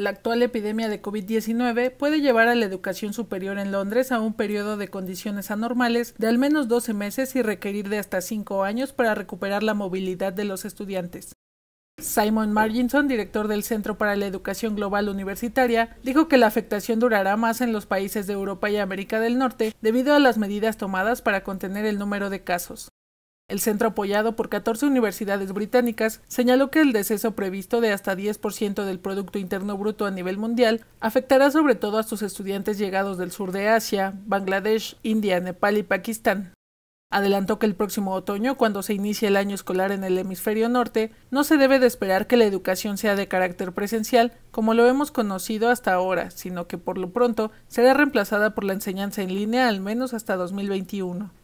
La actual epidemia de COVID-19 puede llevar a la educación superior en Londres a un periodo de condiciones anormales de al menos 12 meses y requerir de hasta 5 años para recuperar la movilidad de los estudiantes. Simon Marginson, director del Centro para la Educación Global Universitaria, dijo que la afectación durará más en los países de Europa y América del Norte debido a las medidas tomadas para contener el número de casos. El centro, apoyado por 14 universidades británicas, señaló que el deceso previsto de hasta 10% del Producto Interno Bruto a nivel mundial afectará sobre todo a sus estudiantes llegados del sur de Asia, Bangladesh, India, Nepal y Pakistán. Adelantó que el próximo otoño, cuando se inicie el año escolar en el hemisferio norte, no se debe de esperar que la educación sea de carácter presencial, como lo hemos conocido hasta ahora, sino que por lo pronto será reemplazada por la enseñanza en línea al menos hasta 2021.